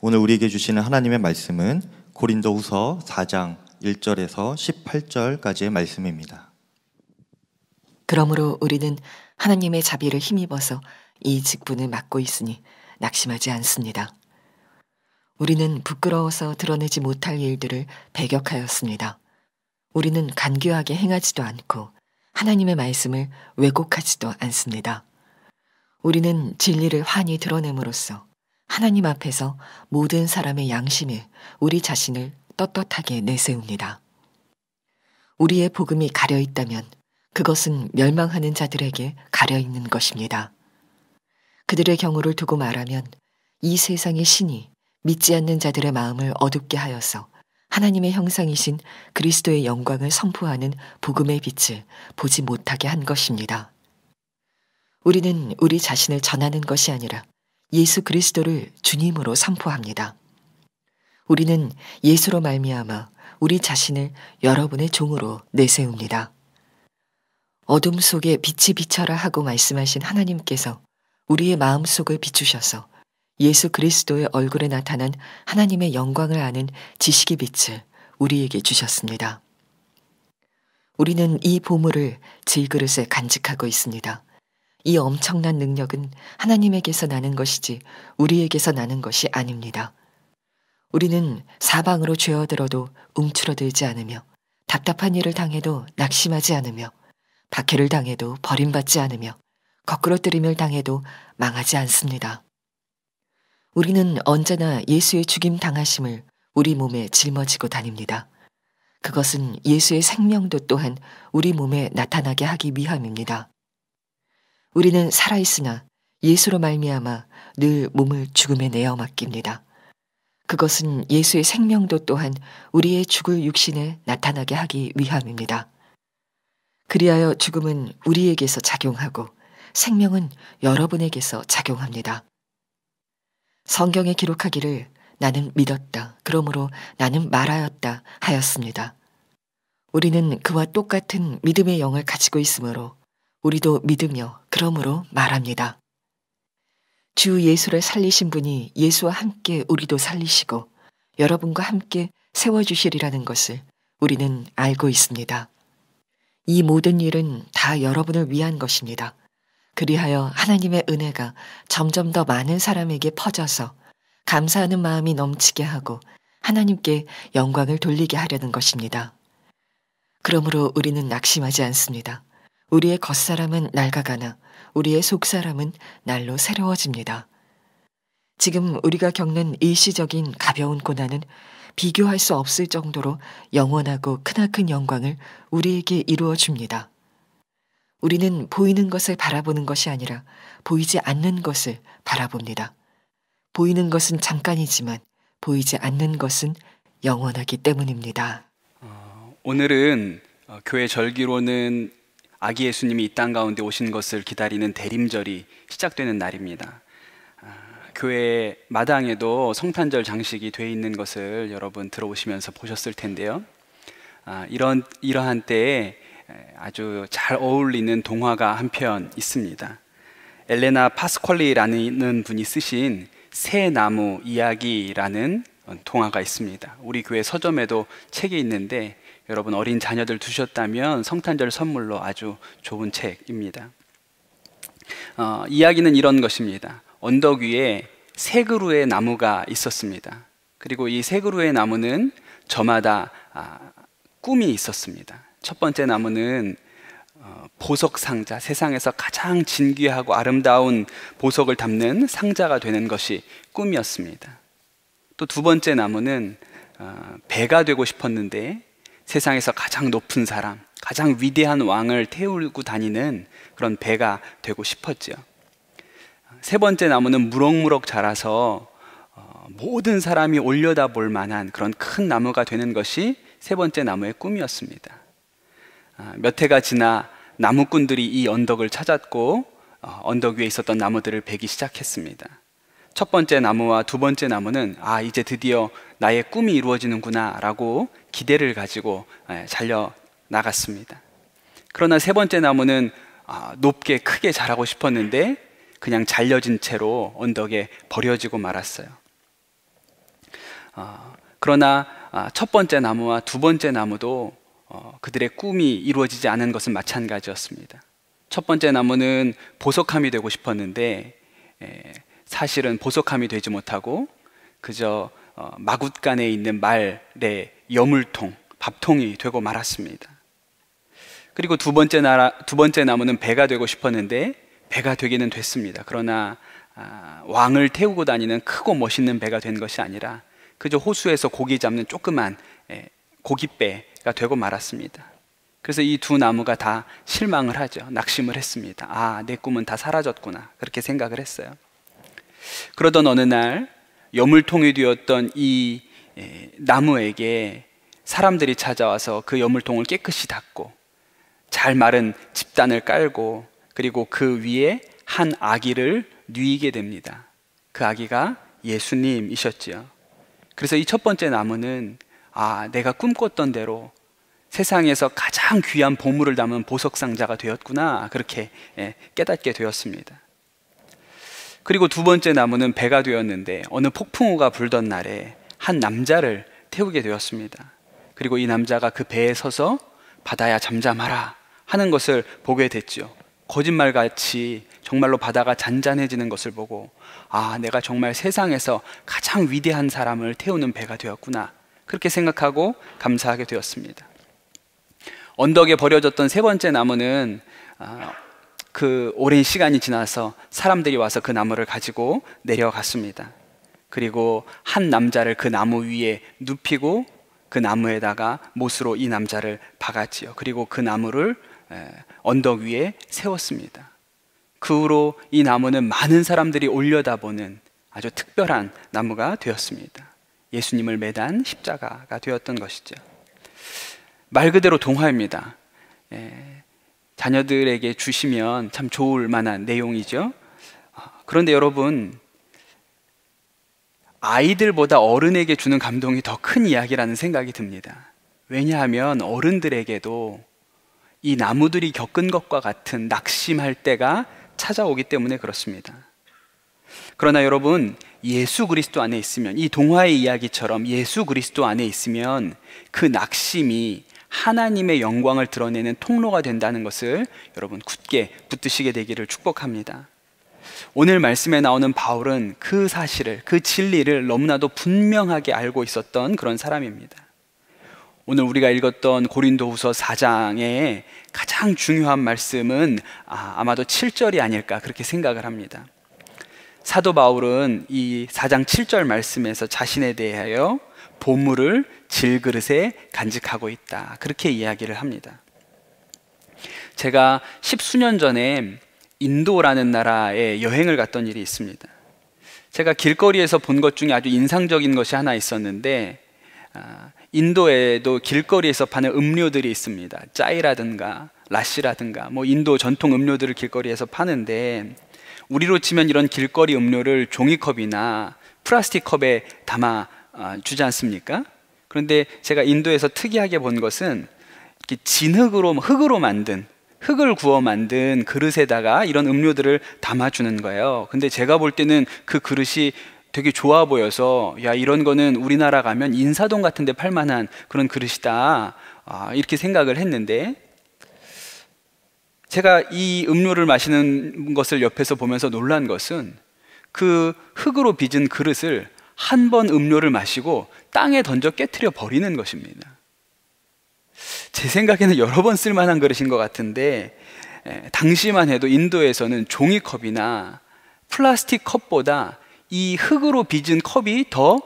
오늘 우리에게 주시는 하나님의 말씀은 고린도후서 4장 1절에서 18절까지의 말씀입니다. 그러므로 우리는 하나님의 자비를 힘입어서 이 직분을 맡고 있으니 낙심하지 않습니다. 우리는 부끄러워서 드러내지 못할 일들을 배격하였습니다. 우리는 간교하게 행하지도 않고 하나님의 말씀을 왜곡하지도 않습니다. 우리는 진리를 환히 드러냄으로써 하나님 앞에서 모든 사람의 양심에 우리 자신을 떳떳하게 내세웁니다. 우리의 복음이 가려 있다면 그것은 멸망하는 자들에게 가려 있는 것입니다. 그들의 경우를 두고 말하면 이 세상의 신이 믿지 않는 자들의 마음을 어둡게 하여서 하나님의 형상이신 그리스도의 영광을 선포하는 복음의 빛을 보지 못하게 한 것입니다. 우리는 우리 자신을 전하는 것이 아니라 예수 그리스도를 주님으로 선포합니다. 우리는 예수로 말미암아 우리 자신을 여러분의 종으로 내세웁니다. 어둠 속에 빛이 비쳐라 하고 말씀하신 하나님께서 우리의 마음 속을 비추셔서 예수 그리스도의 얼굴에 나타난 하나님의 영광을 아는 지식의 빛을 우리에게 주셨습니다. 우리는 이 보물을 질그릇에 간직하고 있습니다. 이 엄청난 능력은 하나님에게서 나는 것이지 우리에게서 나는 것이 아닙니다. 우리는 사방으로 죄어들어도 움츠러들지 않으며 답답한 일을 당해도 낙심하지 않으며 박해를 당해도 버림받지 않으며 거꾸로뜨림을 당해도 망하지 않습니다. 우리는 언제나 예수의 죽임 당하심을 우리 몸에 짊어지고 다닙니다. 그것은 예수의 생명도 또한 우리 몸에 나타나게 하기 위함입니다. 우리는 살아있으나 예수로 말미암아 늘 몸을 죽음에 내어 맡깁니다. 그것은 예수의 생명도 또한 우리의 죽을 육신에 나타나게 하기 위함입니다. 그리하여 죽음은 우리에게서 작용하고 생명은 여러분에게서 작용합니다. 성경에 기록하기를 나는 믿었다. 그러므로 나는 말하였다. 하였습니다. 우리는 그와 똑같은 믿음의 영을 가지고 있으므로 우리도 믿으며 그러므로 말합니다. 주 예수를 살리신 분이 예수와 함께 우리도 살리시고 여러분과 함께 세워주시리라는 것을 우리는 알고 있습니다. 이 모든 일은 다 여러분을 위한 것입니다. 그리하여 하나님의 은혜가 점점 더 많은 사람에게 퍼져서 감사하는 마음이 넘치게 하고 하나님께 영광을 돌리게 하려는 것입니다. 그러므로 우리는 낙심하지 않습니다. 우리의 겉사람은 낡아가나 우리의 속사람은 날로 새로워집니다. 지금 우리가 겪는 일시적인 가벼운 고난은 비교할 수 없을 정도로 영원하고 크나큰 영광을 우리에게 이루어 줍니다. 우리는 보이는 것을 바라보는 것이 아니라 보이지 않는 것을 바라봅니다. 보이는 것은 잠깐이지만 보이지 않는 것은 영원하기 때문입니다. 어, 오늘은 어, 교회 절기로는 아기 예수님이 이 땅 가운데 오신 것을 기다리는 대림절이 시작되는 날입니다. 아, 교회 마당에도 성탄절 장식이 돼 있는 것을 여러분 들어오시면서 보셨을 텐데요. 아, 이런 이러한 때에 아주 잘 어울리는 동화가 한 편 있습니다. 엘레나 파스콜리라는 분이 쓰신 새 나무 이야기라는 동화가 있습니다. 우리 교회 서점에도 책이 있는데 여러분 어린 자녀들 두셨다면 성탄절 선물로 아주 좋은 책입니다. 어, 이야기는 이런 것입니다. 언덕 위에 세 그루의 나무가 있었습니다. 그리고 이 세 그루의 나무는 저마다 아, 꿈이 있었습니다. 첫 번째 나무는 어, 보석 상자, 세상에서 가장 진귀하고 아름다운 보석을 담는 상자가 되는 것이 꿈이었습니다. 또 두 번째 나무는 어, 배가 되고 싶었는데 세상에서 가장 높은 사람, 가장 위대한 왕을 태우고 다니는 그런 배가 되고 싶었죠세 번째 나무는 무럭무럭 자라서 어, 모든 사람이 올려다 볼 만한 그런 큰 나무가 되는 것이 세 번째 나무의 꿈이었습니다. 아, 몇 해가 지나 나무꾼들이 이 언덕을 찾았고 어, 언덕 위에 있었던 나무들을 베기 시작했습니다. 첫 번째 나무와 두 번째 나무는 아, 이제 드디어 나의 꿈이 이루어지는구나라고 기대를 가지고 예, 잘려 나갔습니다. 그러나 세 번째 나무는 아, 높게 크게 자라고 싶었는데 그냥 잘려진 채로 언덕에 버려지고 말았어요. 아, 그러나 아, 첫 번째 나무와 두 번째 나무도 어, 그들의 꿈이 이루어지지 않은 것은 마찬가지였습니다. 첫 번째 나무는 보석함이 되고 싶었는데 예, 사실은 보석함이 되지 못하고 그저 어, 마굿간에 있는 말의 여물통, 밥통이 되고 말았습니다. 그리고 두 번째 나라, 두 번째 나무는 배가 되고 싶었는데 배가 되기는 됐습니다. 그러나 아, 왕을 태우고 다니는 크고 멋있는 배가 된 것이 아니라 그저 호수에서 고기 잡는 조그만 에, 예, 고깃배가 되고 말았습니다. 그래서 이 두 나무가 다 실망을 하죠. 낙심을 했습니다. 아, 내 꿈은 다 사라졌구나. 그렇게 생각을 했어요. 그러던 어느 날 여물통이 되었던 이 나무에게 사람들이 찾아와서 그 여물통을 깨끗이 닦고 잘 마른 집단을 깔고 그리고 그 위에 한 아기를 누이게 됩니다. 그 아기가 예수님이셨지요. 그래서 이 첫 번째 나무는 아, 내가 꿈꿨던 대로 세상에서 가장 귀한 보물을 담은 보석 상자가 되었구나. 그렇게 깨닫게 되었습니다. 그리고 두 번째 나무는 배가 되었는데 어느 폭풍우가 불던 날에 한 남자를 태우게 되었습니다. 그리고 이 남자가 그 배에 서서 바다야 잠잠하라 하는 것을 보게 됐죠. 거짓말 같이 정말로 바다가 잔잔해지는 것을 보고 아, 내가 정말 세상에서 가장 위대한 사람을 태우는 배가 되었구나. 그렇게 생각하고 감사하게 되었습니다. 언덕에 버려졌던 세 번째 나무는 아, 그 오랜 시간이 지나서 사람들이 와서 그 나무를 가지고 내려갔습니다. 그리고 한 남자를 그 나무 위에 눕히고 그 나무에다가 못으로 이 남자를 박았지요. 그리고 그 나무를 언덕 위에 세웠습니다. 그 후로 이 나무는 많은 사람들이 올려다보는 아주 특별한 나무가 되었습니다. 예수님을 매단 십자가가 되었던 것이죠. 말 그대로 동화입니다. 자녀들에게 주시면 참 좋을 만한 내용이죠. 아, 그런데 여러분, 아이들보다 어른에게 주는 감동이 더 큰 이야기라는 생각이 듭니다. 왜냐하면 어른들에게도 이 나무들이 겪은 것과 같은 낙심할 때가 찾아오기 때문에 그렇습니다. 그러나 여러분, 예수 그리스도 안에 있으면, 이 동화의 이야기처럼 예수 그리스도 안에 있으면 그 낙심이 하나님의 영광을 드러내는 통로가 된다는 것을 여러분 굳게 붙드시게 되기를 축복합니다. 오늘 말씀에 나오는 바울은 그 사실을, 그 진리를 너무나도 분명하게 알고 있었던 그런 사람입니다. 오늘 우리가 읽었던 고린도후서 4장의 가장 중요한 말씀은 아, 마도 7절이 아닐까 그렇게 생각을 합니다. 사도 바울은 이 4장 7절 말씀에서 자신에 대하여 보물을 질그릇에 간직하고 있다. 그렇게 이야기를 합니다. 제가 십수년 전에 인도라는 나라에 여행을 갔던 일이 있습니다. 제가 길거리에서 본 것 중에 아주 인상적인 것이 하나 있었는데 아, 인도에도 길거리에서 파는 음료들이 있습니다. 짜이라든가 라시라든가 뭐 인도 전통 음료들을 길거리에서 파는데 우리로 치면 이런 길거리 음료를 종이컵이나 플라스틱 컵에 담아 아, 주지 않습니까? 그런데 제가 인도에서 특이하게 본 것은 이렇게 진흙으로 흙으로 만든 흙을 구워 만든 그릇에다가 이런 음료들을 담아주는 거예요. 근데 제가 볼 때는 그 그릇이 되게 좋아 보여서 야 이런 거는 우리나라 가면 인사동 같은데 팔만한 그런 그릇이다 아, 이렇게 생각을 했는데 제가 이 음료를 마시는 것을 옆에서 보면서 놀란 것은 그 흙으로 빚은 그릇을 한번 음료를 마시고 땅에 던져 깨뜨려 버리는 것입니다. 제 생각에는 여러 번 쓸만한 그릇인 것 같은데 당시만 해도 인도에서는 종이컵이나 플라스틱 컵보다 이 흙으로 빚은 컵이 더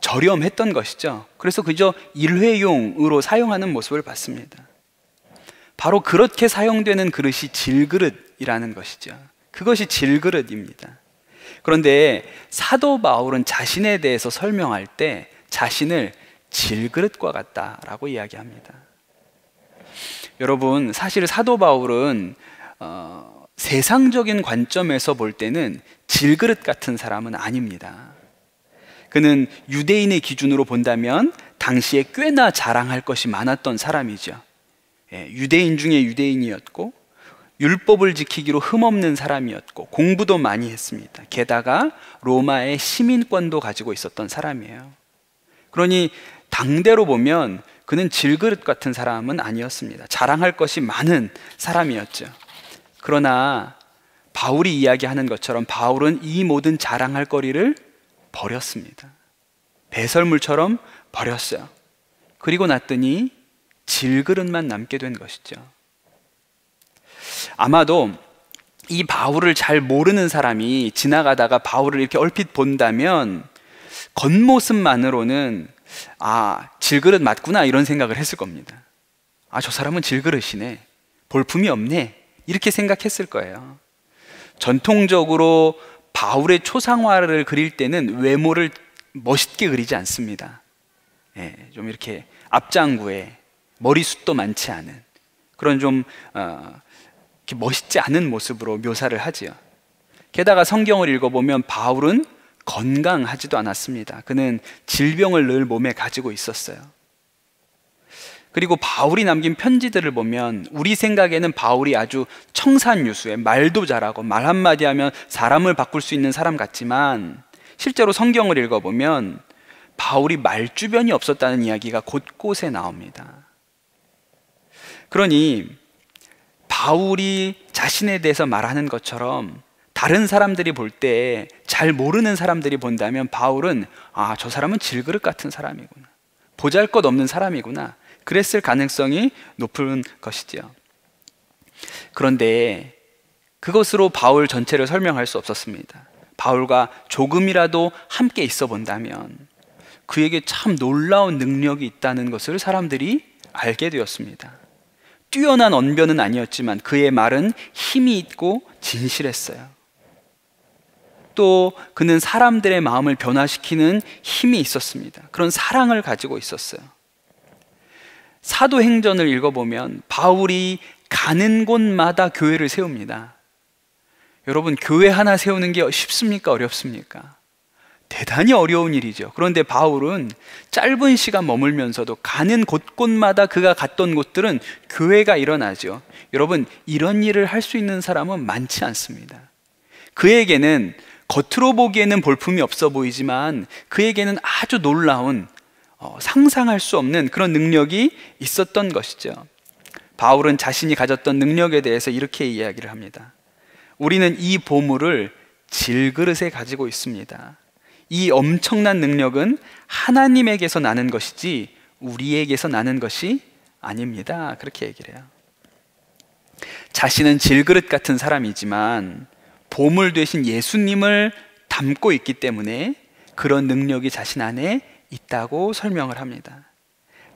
저렴했던 것이죠. 그래서 그저 일회용으로 사용하는 모습을 봤습니다. 바로 그렇게 사용되는 그릇이 질그릇이라는 것이죠. 그것이 질그릇입니다. 그런데 사도 바울은 자신에 대해서 설명할 때 자신을 질그릇과 같다라고 이야기합니다. 여러분, 사실 사도 바울은 어, 세상적인 관점에서 볼 때는 질그릇 같은 사람은 아닙니다. 그는 유대인의 기준으로 본다면 당시에 꽤나 자랑할 것이 많았던 사람이죠. 예, 유대인 중에 유대인이었고 율법을 지키기로 흠없는 사람이었고 공부도 많이 했습니다. 게다가 로마의 시민권도 가지고 있었던 사람이에요. 그러니 당대로 보면 그는 질그릇 같은 사람은 아니었습니다. 자랑할 것이 많은 사람이었죠. 그러나 바울이 이야기하는 것처럼 바울은 이 모든 자랑할 거리를 버렸습니다. 배설물처럼 버렸어요. 그리고 났더니 질그릇만 남게 된 것이죠. 아마도 이 바울을 잘 모르는 사람이 지나가다가 바울을 이렇게 얼핏 본다면 겉모습만으로는 아, 질그릇 맞구나 이런 생각을 했을 겁니다. 아, 저 사람은 질그릇이네. 볼품이 없네. 이렇게 생각했을 거예요. 전통적으로 바울의 초상화를 그릴 때는 외모를 멋있게 그리지 않습니다. 예, 좀 이렇게 앞장구에 머리숱도 많지 않은 그런 좀 어, 멋있지 않은 모습으로 묘사를 하지요. 게다가 성경을 읽어보면 바울은 건강하지도 않았습니다. 그는 질병을 늘 몸에 가지고 있었어요. 그리고 바울이 남긴 편지들을 보면 우리 생각에는 바울이 아주 청산유수에 말도 잘하고 말 한마디 하면 사람을 바꿀 수 있는 사람 같지만 실제로 성경을 읽어보면 바울이 말주변이 없었다는 이야기가 곳곳에 나옵니다. 그러니 바울이 자신에 대해서 말하는 것처럼 다른 사람들이 볼 때 잘 모르는 사람들이 본다면 바울은 아, 저 사람은 질그릇 같은 사람이구나. 보잘 것 없는 사람이구나. 그랬을 가능성이 높은 것이지요. 그런데 그것으로 바울 전체를 설명할 수 없었습니다. 바울과 조금이라도 함께 있어 본다면 그에게 참 놀라운 능력이 있다는 것을 사람들이 알게 되었습니다. 뛰어난 언변은 아니었지만 그의 말은 힘이 있고 진실했어요. 또 그는 사람들의 마음을 변화시키는 힘이 있었습니다. 그런 사랑을 가지고 있었어요. 사도행전을 읽어보면 바울이 가는 곳마다 교회를 세웁니다. 여러분, 교회 하나 세우는 게 쉽습니까? 어렵습니까? 대단히 어려운 일이죠. 그런데 바울은 짧은 시간 머물면서도 가는 곳곳마다 그가 갔던 곳들은 교회가 일어나죠. 여러분, 이런 일을 할 수 있는 사람은 많지 않습니다. 그에게는 겉으로 보기에는 볼품이 없어 보이지만 그에게는 아주 놀라운 어, 상상할 수 없는 그런 능력이 있었던 것이죠. 바울은 자신이 가졌던 능력에 대해서 이렇게 이야기를 합니다. 우리는 이 보물을 질그릇에 가지고 있습니다. 이 엄청난 능력은 하나님에게서 나는 것이지 우리에게서 나는 것이 아닙니다. 그렇게 얘기를 해요. 자신은 질그릇 같은 사람이지만 보물 대신 예수님을 담고 있기 때문에 그런 능력이 자신 안에 있다고 설명을 합니다.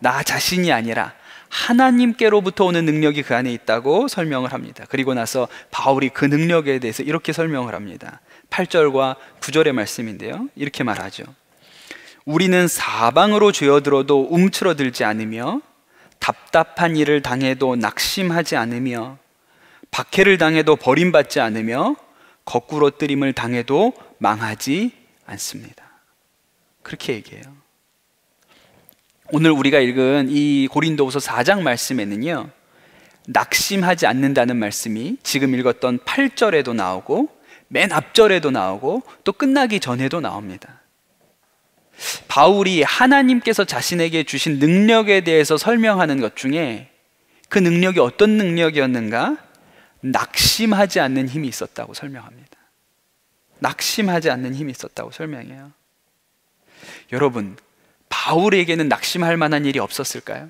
나 자신이 아니라 하나님께로부터 오는 능력이 그 안에 있다고 설명을 합니다. 그리고 나서 바울이 그 능력에 대해서 이렇게 설명을 합니다. 8절과 9절의 말씀인데요. 이렇게 말하죠. 우리는 사방으로 죄어들어도 움츠러들지 않으며 답답한 일을 당해도 낙심하지 않으며 박해를 당해도 버림받지 않으며 거꾸로 뜨림을 당해도 망하지 않습니다. 그렇게 얘기해요. 오늘 우리가 읽은 이 고린도후서 4장 말씀에는요. 낙심하지 않는다는 말씀이 지금 읽었던 8절에도 나오고 맨 앞절에도 나오고 또 끝나기 전에도 나옵니다. 바울이 하나님께서 자신에게 주신 능력에 대해서 설명하는 것 중에 그 능력이 어떤 능력이었는가? 낙심하지 않는 힘이 있었다고 설명합니다. 낙심하지 않는 힘이 있었다고 설명해요. 여러분, 바울에게는 낙심할 만한 일이 없었을까요?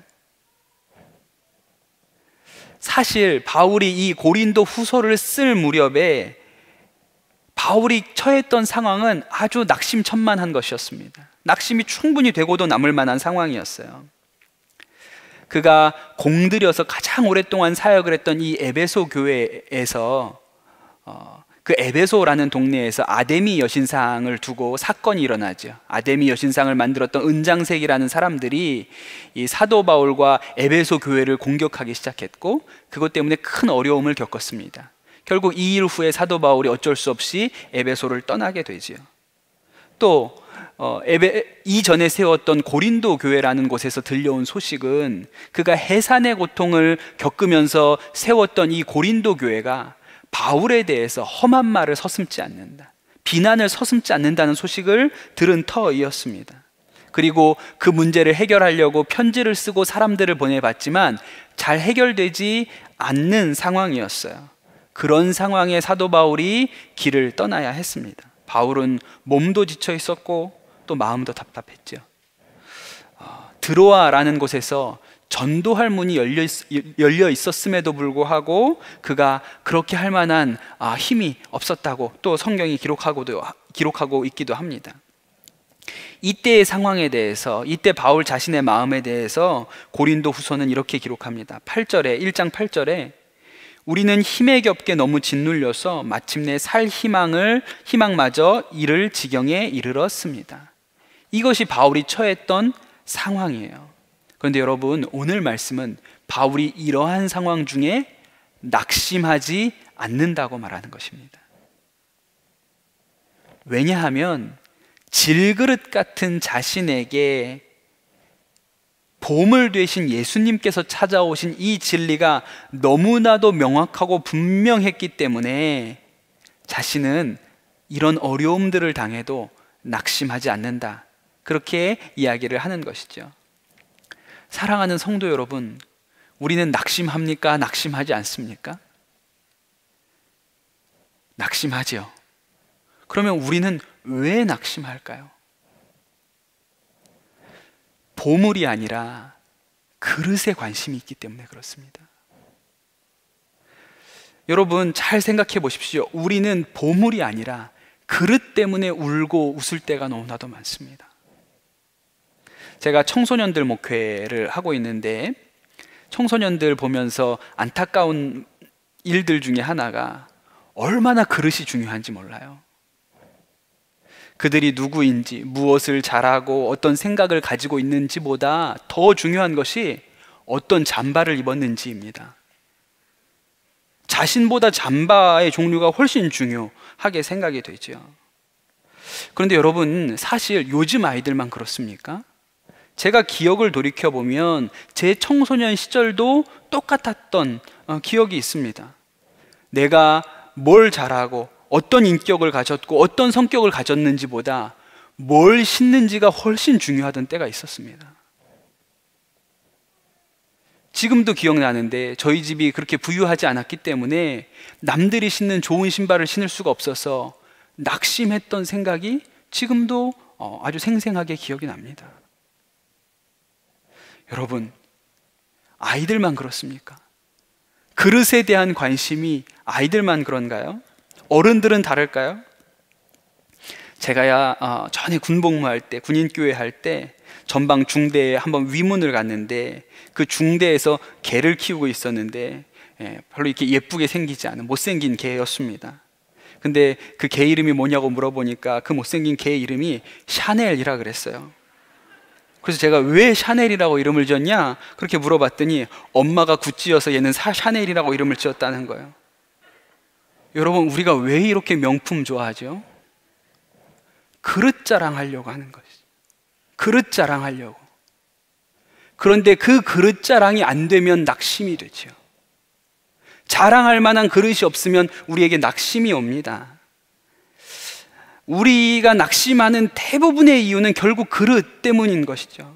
사실 바울이 이 고린도 후서를 쓸 무렵에 바울이 처했던 상황은 아주 낙심천만한 것이었습니다. 낙심이 충분히 되고도 남을 만한 상황이었어요. 그가 공들여서 가장 오랫동안 사역을 했던 이 에베소 교회에서 어, 그 에베소라는 동네에서 아데미 여신상을 두고 사건이 일어나죠. 아데미 여신상을 만들었던 은장색이라는 사람들이 이 사도 바울과 에베소 교회를 공격하기 시작했고 그것 때문에 큰 어려움을 겪었습니다. 결국 이 일 후에 사도 바울이 어쩔 수 없이 에베소를 떠나게 되지요. 또 어, 에베, 이전에 세웠던 고린도 교회라는 곳에서 들려온 소식은 그가 해산의 고통을 겪으면서 세웠던 이 고린도 교회가 바울에 대해서 험한 말을 서슴지 않는다. 비난을 서슴지 않는다는 소식을 들은 터이었습니다. 그리고 그 문제를 해결하려고 편지를 쓰고 사람들을 보내봤지만 잘 해결되지 않는 상황이었어요. 그런 상황에 사도 바울이 길을 떠나야 했습니다. 바울은 몸도 지쳐 있었고 또 마음도 답답했죠. 아, 어, 드로아라는 곳에서 전도할 문이 열려, 있, 열려 있었음에도 불구하고 그가 그렇게 할 만한 아, 힘이 없었다고 또 성경이 기록하고도, 기록하고 있기도 합니다. 이때의 상황에 대해서 이때 바울 자신의 마음에 대해서 고린도 후서는 이렇게 기록합니다. 8절에 1장 8절에 우리는 힘에 겹게 너무 짓눌려서 마침내 살 희망을 희망마저 이를 지경에 이르렀습니다. 이것이 바울이 처했던 상황이에요. 그런데 여러분 오늘 말씀은 바울이 이러한 상황 중에 낙심하지 않는다고 말하는 것입니다. 왜냐하면 질그릇 같은 자신에게 보물 되신 예수님께서 찾아오신 이 진리가 너무나도 명확하고 분명했기 때문에 자신은 이런 어려움들을 당해도 낙심하지 않는다. 그렇게 이야기를 하는 것이죠. 사랑하는 성도 여러분, 우리는 낙심합니까? 낙심하지 않습니까? 낙심하지요. 그러면 우리는 왜 낙심할까요? 보물이 아니라 그릇에 관심이 있기 때문에 그렇습니다. 여러분 잘 생각해 보십시오. 우리는 보물이 아니라 그릇 때문에 울고 웃을 때가 너무나도 많습니다. 제가 청소년들 목회를 하고 있는데 청소년들 보면서 안타까운 일들 중에 하나가 얼마나 그릇이 중요한지 몰라요. 그들이 누구인지, 무엇을 잘하고 어떤 생각을 가지고 있는지보다 더 중요한 것이 어떤 잠바를 입었는지입니다. 자신보다 잠바의 종류가 훨씬 중요하게 생각이 되죠. 그런데 여러분, 사실 요즘 아이들만 그렇습니까? 제가 기억을 돌이켜보면 제 청소년 시절도 똑같았던 어, 기억이 있습니다. 내가 뭘 잘하고 어떤 인격을 가졌고 어떤 성격을 가졌는지보다 뭘 신는지가 훨씬 중요하던 때가 있었습니다. 지금도 기억나는데 저희 집이 그렇게 부유하지 않았기 때문에 남들이 신는 좋은 신발을 신을 수가 없어서 낙심했던 생각이 지금도 어, 아주 생생하게 기억이 납니다. 여러분, 아이들만 그렇습니까? 그릇에 대한 관심이 아이들만 그런가요? 어른들은 다를까요? 제가야 어, 전에 군복무할 때 군인교회 할 때 전방 중대에 한번 위문을 갔는데 그 중대에서 개를 키우고 있었는데 예, 별로 이렇게 예쁘게 생기지 않은 못생긴 개였습니다. 근데 그 개 이름이 뭐냐고 물어보니까 그 못생긴 개 이름이 샤넬이라 그랬어요. 그래서 제가 왜 샤넬이라고 이름을 지었냐? 그렇게 물어봤더니 엄마가 구찌여서 얘는 샤넬이라고 이름을 지었다는 거예요. 여러분, 우리가 왜 이렇게 명품 좋아하죠? 그릇 자랑하려고 하는 것이. 그릇 자랑하려고. 그런데 그 그릇 자랑이 안 되면 낙심이 되죠. 자랑할 만한 그릇이 없으면 우리에게 낙심이 옵니다. 우리가 낙심하는 대부분의 이유는 결국 그릇 때문인 것이죠.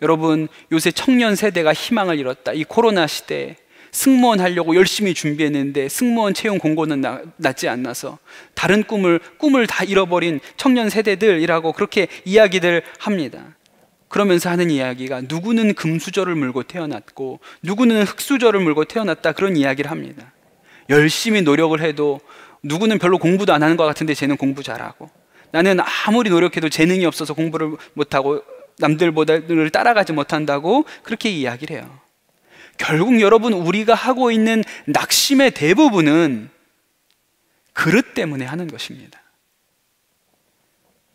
여러분, 요새 청년 세대가 희망을 잃었다. 이 코로나 시대에 승무원 하려고 열심히 준비했는데 승무원 채용 공고는 나, 낮지 않나서 다른 꿈을 꿈을 다 잃어버린 청년 세대들이라고 그렇게 이야기들 합니다. 그러면서 하는 이야기가 누구는 금수저를 물고 태어났고 누구는 흙수저를 물고 태어났다 그런 이야기를 합니다. 열심히 노력을 해도 누구는 별로 공부도 안 하는 것 같은데 쟤는 공부 잘하고 나는 아무리 노력해도 재능이 없어서 공부를 못하고 남들보다를 따라가지 못한다고 그렇게 이야기를 해요. 결국 여러분 우리가 하고 있는 낙심의 대부분은 그릇 때문에 하는 것입니다.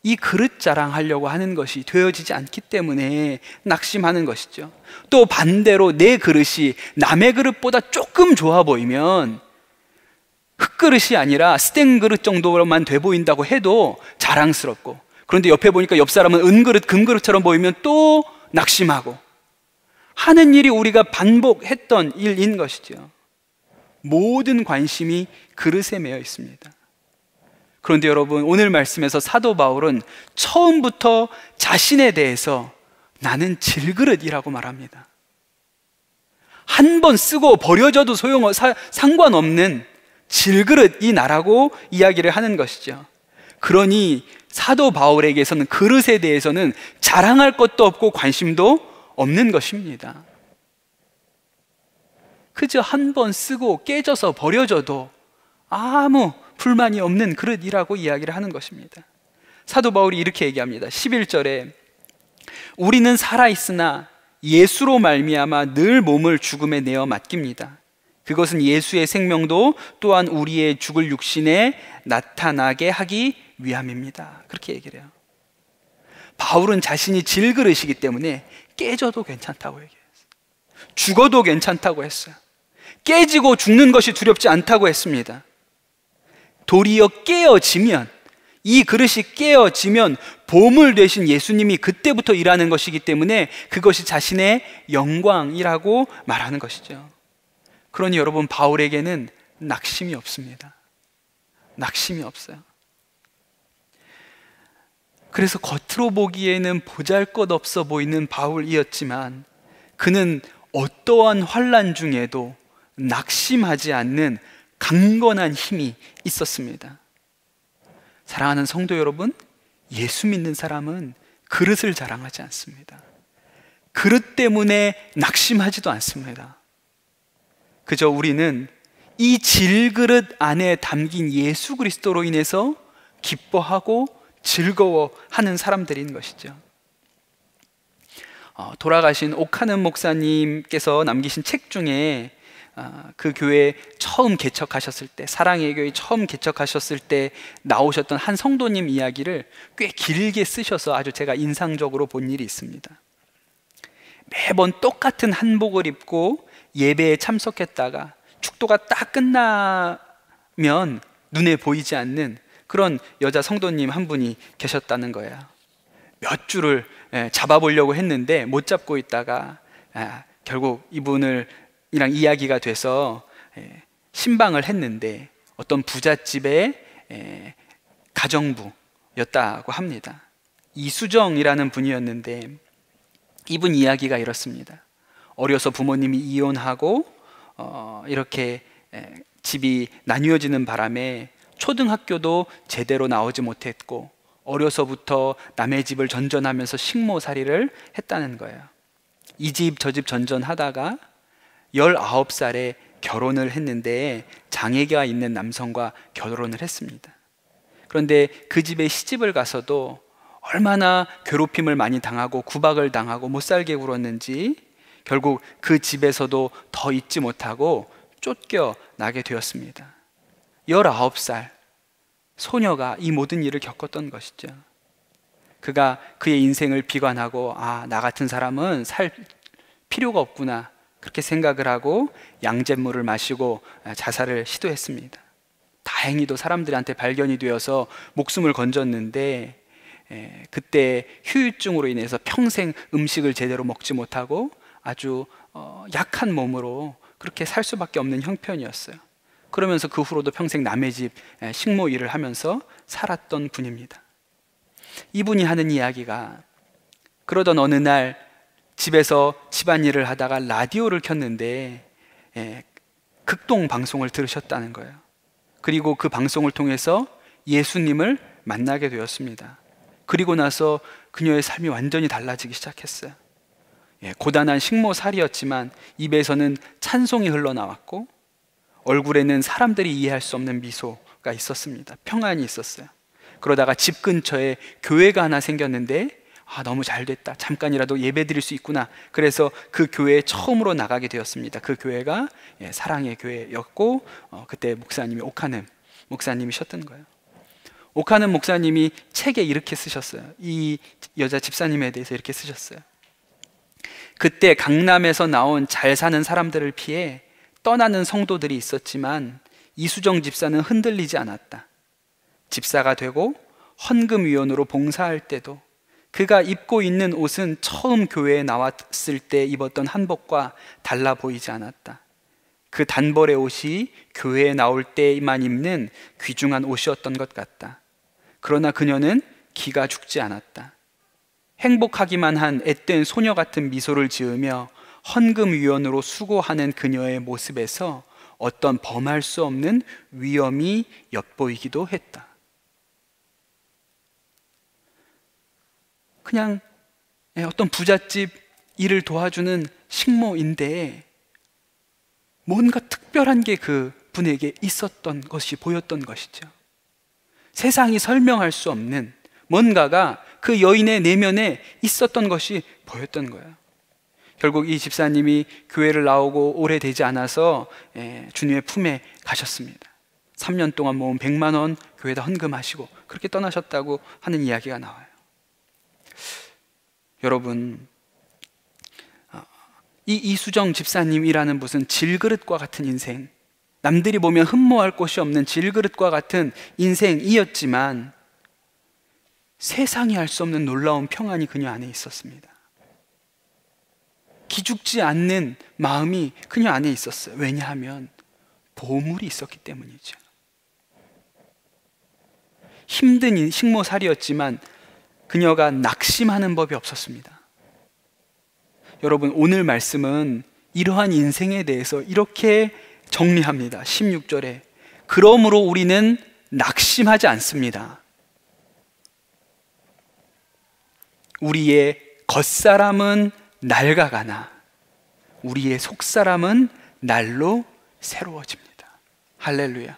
이 그릇 자랑하려고 하는 것이 되어지지 않기 때문에 낙심하는 것이죠. 또 반대로 내 그릇이 남의 그릇보다 조금 좋아 보이면 흙그릇이 아니라 스탱 그릇 정도로만 돼 보인다고 해도 자랑스럽고 그런데 옆에 보니까 옆 사람은 은그릇, 금그릇처럼 보이면 또 낙심하고 하는 일이 우리가 반복했던 일인 것이죠. 모든 관심이 그릇에 매여 있습니다. 그런데 여러분, 오늘 말씀에서 사도 바울은 처음부터 자신에 대해서 나는 질그릇이라고 말합니다. 한 번 쓰고 버려져도 소용, 상관없는 질그릇이 나라고 이야기를 하는 것이죠. 그러니 사도 바울에게서는 그릇에 대해서는 자랑할 것도 없고 관심도 없는 것입니다. 그저 한 번 쓰고 깨져서 버려져도 아무 불만이 없는 그릇이라고 이야기를 하는 것입니다. 사도 바울이 이렇게 얘기합니다. 11절에 우리는 살아 있으나 예수로 말미암아 늘 몸을 죽음에 내어 맡깁니다. 그것은 예수의 생명도 또한 우리의 죽을 육신에 나타나게 하기 위함입니다. 그렇게 얘기를 해요. 바울은 자신이 질그릇이기 때문에 깨져도 괜찮다고 얘기했어요. 죽어도 괜찮다고 했어요. 깨지고 죽는 것이 두렵지 않다고 했습니다. 도리어 깨어지면 이 그릇이 깨어지면 보물 되신 예수님이 그때부터 일하는 것이기 때문에 그것이 자신의 영광이라고 말하는 것이죠. 그러니 여러분 바울에게는 낙심이 없습니다. 낙심이 없어요. 그래서 겉으로 보기에는 보잘것없어 보이는 바울이었지만 그는 어떠한 환란 중에도 낙심하지 않는 강건한 힘이 있었습니다. 사랑하는 성도 여러분, 예수 믿는 사람은 그릇을 자랑하지 않습니다. 그릇 때문에 낙심하지도 않습니다. 그저 우리는 이 질그릇 안에 담긴 예수 그리스도로 인해서 기뻐하고 즐거워하는 사람들인 것이죠. 어, 돌아가신 오카는 목사님께서 남기신 책 중에 어, 그 교회 처음 개척하셨을 때 사랑의 교회 처음 개척하셨을 때 나오셨던 한 성도님 이야기를 꽤 길게 쓰셔서 아주 제가 인상적으로 본 일이 있습니다. 매번 똑같은 한복을 입고 예배에 참석했다가 축도가 딱 끝나면 눈에 보이지 않는 그런 여자 성도님 한 분이 계셨다는 거예요. 몇 줄을 예, 잡아보려고 했는데 못 잡고 있다가 아, 결국 이분을 이랑 이야기가 돼서 예, 신방을 했는데 어떤 부잣집의 예, 가정부였다고 합니다. 이수정이라는 분이었는데 이분 이야기가 이렇습니다. 어려서 부모님이 이혼하고 어, 이렇게 집이 나뉘어지는 바람에 초등학교도 제대로 나오지 못했고 어려서부터 남의 집을 전전하면서 식모살이를 했다는 거예요. 이 집 저 집 전전하다가 19살에 결혼을 했는데 장애가 있는 남성과 결혼을 했습니다. 그런데 그 집에 시집을 가서도 얼마나 괴롭힘을 많이 당하고 구박을 당하고 못 살게 굴었는지 결국 그 집에서도 더 잊지 못하고 쫓겨 나게 되었습니다. 19살 소녀가 이 모든 일을 겪었던 것이죠. 그가 그의 인생을 비관하고 아, 나 같은 사람은 살 필요가 없구나. 그렇게 생각을 하고 양잿물을 마시고 아, 자살을 시도했습니다. 다행히도 사람들한테 발견이 되어서 목숨을 건졌는데 에, 예, 그때 휴유증으로 인해서 평생 음식을 제대로 먹지 못하고 아주 어, 약한 몸으로 그렇게 살 수밖에 없는 형편이었어요. 그러면서 그 후로도 평생 남의 집 식모 일을 하면서 살았던 분입니다. 이분이 하는 이야기가 그러던 어느 날 집에서 집안일을 하다가 라디오를 켰는데 예, 극동 방송을 들으셨다는 거예요. 그리고 그 방송을 통해서 예수님을 만나게 되었습니다. 그리고 나서 그녀의 삶이 완전히 달라지기 시작했어요. 예, 고단한 식모살이었지만 입에서는 찬송이 흘러나왔고 얼굴에는 사람들이 이해할 수 없는 미소가 있었습니다. 평안이 있었어요. 그러다가 집 근처에 교회가 하나 생겼는데 아, 너무 잘 됐다. 잠깐이라도 예배 드릴 수 있구나. 그래서 그 교회에 처음으로 나가게 되었습니다. 그 교회가 예, 사랑의 교회였고, 어, 그때 목사님이 오카는 목사님이셨던 거예요. 오카는 목사님이 책에 이렇게 쓰셨어요. 이 여자 집사님에 대해서 이렇게 쓰셨어요. 그때 강남에서 나온 잘 사는 사람들을 피해 떠나는 성도들이 있었지만 이수정 집사는 흔들리지 않았다. 집사가 되고 헌금위원으로 봉사할 때도 그가 입고 있는 옷은 처음 교회에 나왔을 때 입었던 한복과 달라 보이지 않았다. 그 단벌의 옷이 교회에 나올 때만 입는 귀중한 옷이었던 것 같다. 그러나 그녀는 기가 죽지 않았다. 행복하기만 한 앳된 소녀 같은 미소를 지으며 헌금위원으로 수고하는 그녀의 모습에서 어떤 범할 수 없는 위험이 엿보이기도 했다. 그냥 예, 어떤 부잣집 일을 도와주는 식모인데 뭔가 특별한 게 그 분에게 있었던 것이 보였던 것이죠. 세상이 설명할 수 없는 뭔가가 그 여인의 내면에 있었던 것이 보였던 거야. 결국 이 집사님이 교회를 나오고 오래되지 않아서 예, 주님의 품에 가셨습니다. 3년 동안 모은 100만 원 교회에다 헌금하시고 그렇게 떠나셨다고 하는 이야기가 나와요. 여러분, 어, 이 이수정 집사님이라는 무슨 질그릇과 같은 인생, 남들이 보면 흠모할 곳이 없는 질그릇과 같은 인생이었지만 세상이 알수 없는 놀라운 평안이 그녀 안에 있었습니다. 기죽지 않는 마음이 그녀 안에 있었어요. 왜냐하면 보물이 있었기 때문이죠. 힘든 식모살이었지만 그녀가 낙심하는 법이 없었습니다. 여러분, 오늘 말씀은 이러한 인생에 대해서 이렇게 정리합니다. 16절에. 그러므로 우리는 낙심하지 않습니다. 우리의 겉사람은 낡아가나 우리의 속사람은 날로 새로워집니다. 할렐루야.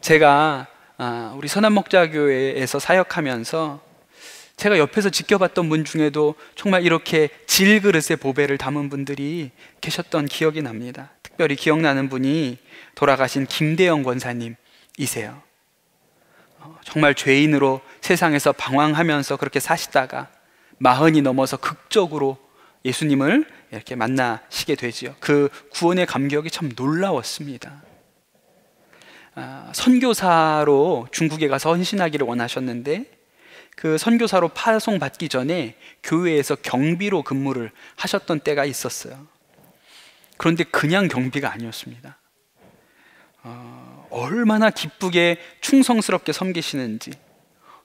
제가 아, 우리 선한목자교회에서 사역하면서 제가 옆에서 지켜봤던 분 중에도 정말 이렇게 질그릇에 보배를 담은 분들이 계셨던 기억이 납니다. 특별히 기억나는 분이 돌아가신 김대영 권사님이세요. 어, 정말 죄인으로 세상에서 방황하면서 그렇게 사시다가 마흔이 넘어서 극적으로 예수님을 이렇게 만나시게 되지요. 그 구원의 감격이 참 놀라웠습니다. 아, 선교사로 중국에 가서 헌신하기를 원하셨는데 그 선교사로 파송받기 전에 교회에서 경비로 근무를 하셨던 때가 있었어요. 그런데 그냥 경비가 아니었습니다. 어, 얼마나 기쁘게 충성스럽게 섬기시는지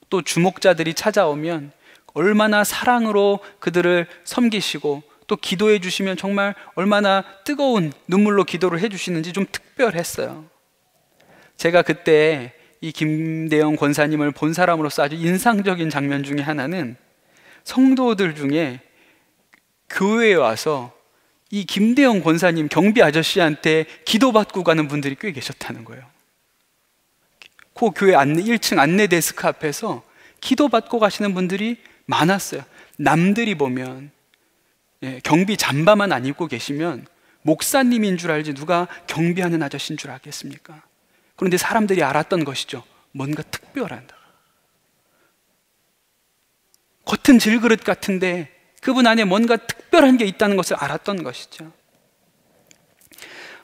또 주목자들이 찾아오면 얼마나 사랑으로 그들을 섬기시고 또 기도해 주시면 정말 얼마나 뜨거운 눈물로 기도를 해 주시는지 좀 특별했어요. 제가 그때 이 김대영 권사님을 본 사람으로서 아주 인상적인 장면 중에 하나는 성도들 중에 교회에 와서 이 김대영 권사님 경비 아저씨한테 기도받고 가는 분들이 꽤 계셨다는 거예요. 그 교회 안내 1층 안내 데스크 앞에서 기도받고 가시는 분들이 많았어요. 남들이 보면 예, 경비 잠바만 안 입고 계시면 목사님인 줄 알지 누가 경비하는 아저씨인 줄 알겠습니까? 그런데 사람들이 알았던 것이죠. 뭔가 특별한다. 겉은 질그릇 같은데 그분 안에 뭔가 특별한 게 있다는 것을 알았던 것이죠.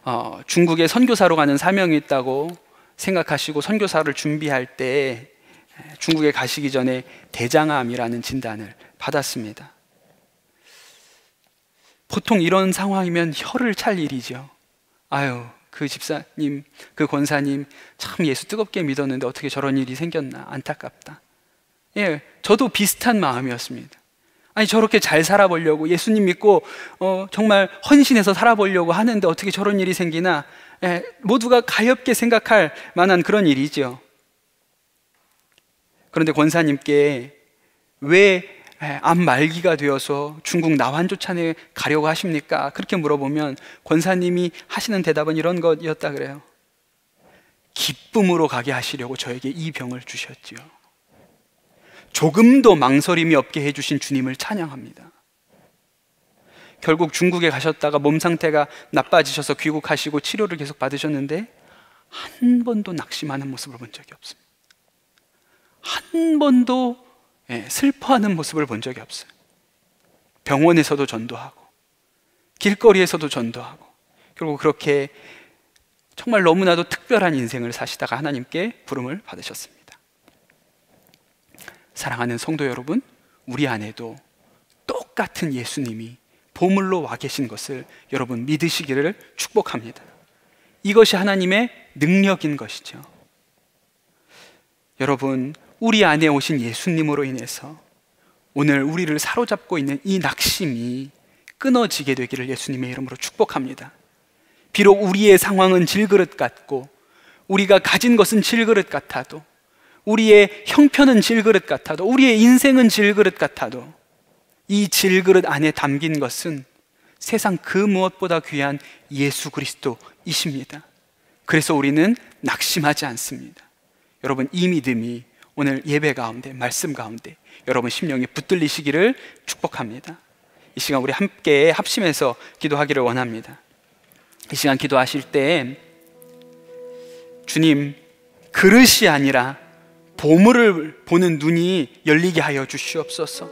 어, 중국에 선교사로 가는 사명이 있다고 생각하시고 선교사를 준비할 때 중국에 가시기 전에 대장암이라는 진단을 받았습니다. 보통 이런 상황이면 혀를 찰 일이죠. 아유, 그 집사님, 그 권사님, 참 예수 뜨겁게 믿었는데 어떻게 저런 일이 생겼나. 안타깝다. 예, 저도 비슷한 마음이었습니다. 아니, 저렇게 잘 살아보려고, 예수님 믿고, 어, 정말 헌신해서 살아보려고 하는데 어떻게 저런 일이 생기나. 예, 모두가 가엽게 생각할 만한 그런 일이죠. 그런데 권사님께 왜 암 말기가 되어서 중국 나환조찬에 가려고 하십니까? 그렇게 물어보면 권사님이 하시는 대답은 이런 것이었다 그래요. 기쁨으로 가게 하시려고 저에게 이 병을 주셨지요. 조금도 망설임이 없게 해주신 주님을 찬양합니다. 결국 중국에 가셨다가 몸 상태가 나빠지셔서 귀국하시고 치료를 계속 받으셨는데 한 번도 낙심하는 모습을 본 적이 없습니다. 한 번도 예, 슬퍼하는 모습을 본 적이 없어요. 병원에서도 전도하고, 길거리에서도 전도하고, 그리고 그렇게 정말 너무나도 특별한 인생을 사시다가 하나님께 부름을 받으셨습니다. 사랑하는 성도 여러분, 우리 안에도 똑같은 예수님이 보물로 와 계신 것을 여러분 믿으시기를 축복합니다. 이것이 하나님의 능력인 것이죠. 여러분, 우리 안에 오신 예수님으로 인해서 오늘 우리를 사로잡고 있는 이 낙심이 끊어지게 되기를 예수님의 이름으로 축복합니다. 비록 우리의 상황은 질그릇 같고 우리가 가진 것은 질그릇 같아도 우리의 형편은 질그릇 같아도 우리의 인생은 질그릇 같아도 이 질그릇 안에 담긴 것은 세상 그 무엇보다 귀한 예수 그리스도이십니다. 그래서 우리는 낙심하지 않습니다. 여러분 이 믿음이 오늘 예배 가운데, 말씀 가운데 여러분 심령이 붙들리시기를 축복합니다. 이 시간 우리 함께 합심해서 기도하기를 원합니다. 이 시간 기도하실 때 주님 그릇이 아니라 보물을 보는 눈이 열리게 하여 주시옵소서.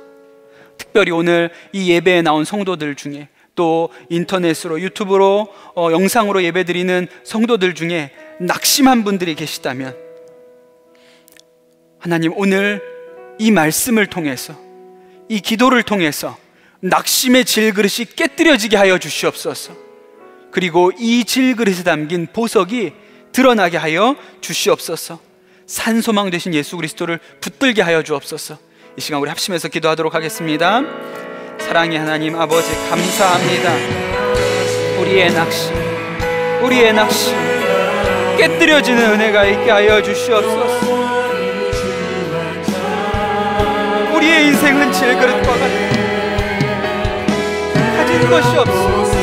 특별히 오늘 이 예배에 나온 성도들 중에 또 인터넷으로 유튜브로 어, 영상으로 예배드리는 성도들 중에 낙심한 분들이 계시다면 하나님 오늘 이 말씀을 통해서 이 기도를 통해서 낙심의 질그릇이 깨뜨려지게 하여 주시옵소서. 그리고 이 질그릇에 담긴 보석이 드러나게 하여 주시옵소서. 산소망 되신 예수 그리스도를 붙들게 하여 주옵소서. 이 시간 우리 합심해서 기도하도록 하겠습니다. 사랑의 하나님 아버지 감사합니다. 우리의 낙심, 우리의 낙심 깨뜨려지는 은혜가 있게 하여 주시옵소서. 우리의 인생은 질그릇과 같다 가진 것이 없어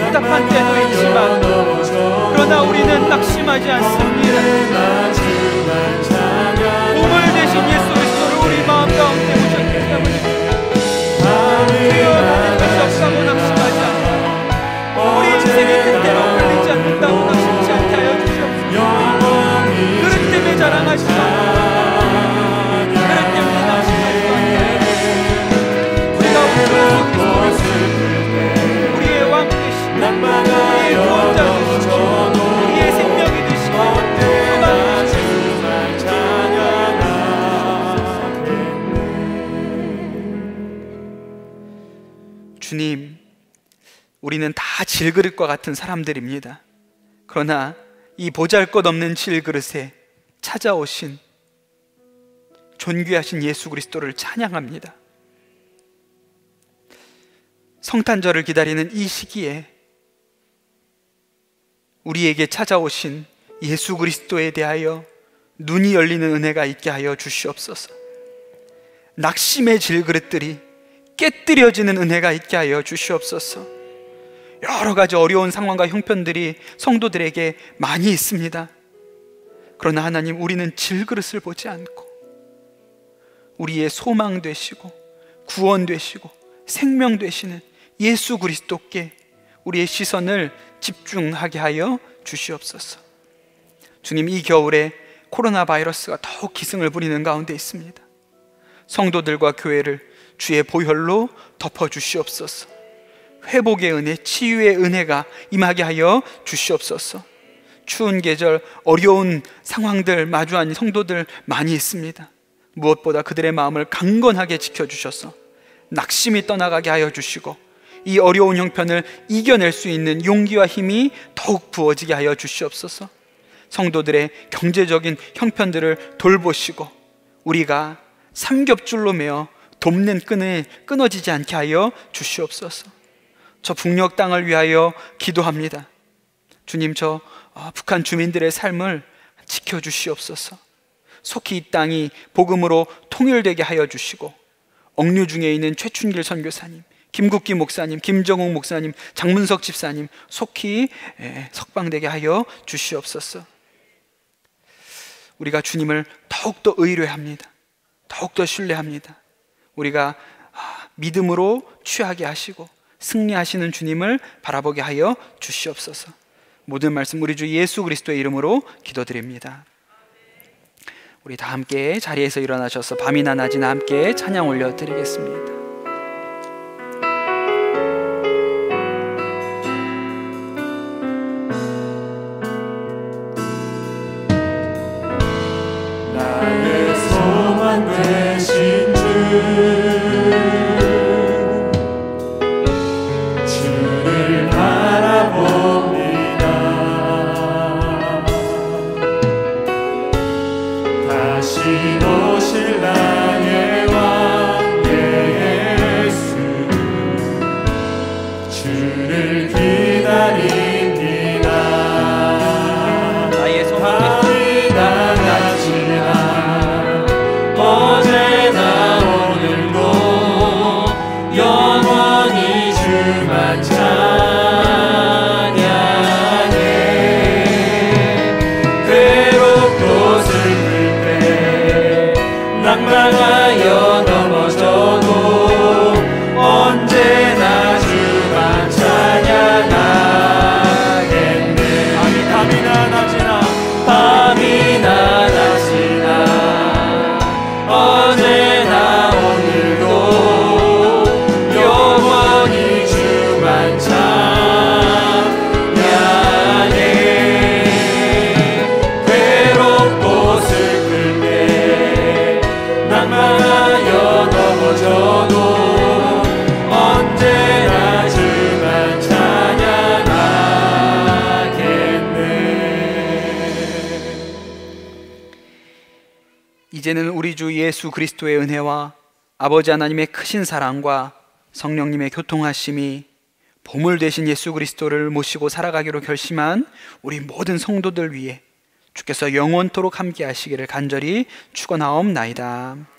답답한 때도 있지만 그러나 우리는 낙심하지 않습니다 보물 대신 예수 그리스도를 우리 마음 가운데 오셨기 때문에 뛰어나는 것이 없다고 낙심하지 않고 우리 인생이 질그릇과 같은 사람들입니다. 그러나 이 보잘것없는 질그릇에 찾아오신 존귀하신 예수 그리스도를 찬양합니다. 성탄절을 기다리는 이 시기에 우리에게 찾아오신 예수 그리스도에 대하여 눈이 열리는 은혜가 있게 하여 주시옵소서. 낙심의 질그릇들이 깨뜨려지는 은혜가 있게 하여 주시옵소서. 여러 가지 어려운 상황과 형편들이 성도들에게 많이 있습니다. 그러나 하나님 우리는 질그릇을 보지 않고 우리의 소망 되시고 구원 되시고 생명 되시는 예수 그리스도께 우리의 시선을 집중하게 하여 주시옵소서. 주님 이 겨울에 코로나 바이러스가 더욱 기승을 부리는 가운데 있습니다. 성도들과 교회를 주의 보혈로 덮어 주시옵소서. 회복의 은혜, 치유의 은혜가 임하게 하여 주시옵소서. 추운 계절, 어려운 상황들 마주한 성도들 많이 있습니다. 무엇보다 그들의 마음을 강건하게 지켜주셔서 낙심이 떠나가게 하여 주시고 이 어려운 형편을 이겨낼 수 있는 용기와 힘이 더욱 부어지게 하여 주시옵소서. 성도들의 경제적인 형편들을 돌보시고 우리가 삼겹줄로 매어 돕는 끈을 끊어지지 않게 하여 주시옵소서. 저 북녘 땅을 위하여 기도합니다. 주님, 저 아, 북한 주민들의 삶을 지켜주시옵소서. 속히 이 땅이 복음으로 통일되게 하여 주시고, 억류 중에 있는 최춘길 선교사님, 김국기 목사님, 김정욱 목사님, 장문석 집사님, 속히 예, 석방되게 하여 주시옵소서. 우리가 주님을 더욱더 의뢰합니다. 더욱더 신뢰합니다. 우리가 아, 믿음으로 취하게 하시고, 승리하시는 주님을 바라보게 하여 주시옵소서. 모든 말씀 우리 주 예수 그리스도의 이름으로 기도드립니다. 우리 다 함께 자리에서 일어나셔서 밤이나 낮이나 함께 찬양 올려드리겠습니다. 예수 그리스도의 은혜와 아버지 하나님의 크신 사랑과 성령님의 교통하심이 보물 되신 예수 그리스도를 모시고 살아가기로 결심한 우리 모든 성도들 위해 주께서 영원토록 함께 하시기를 간절히 축원하옵나이다.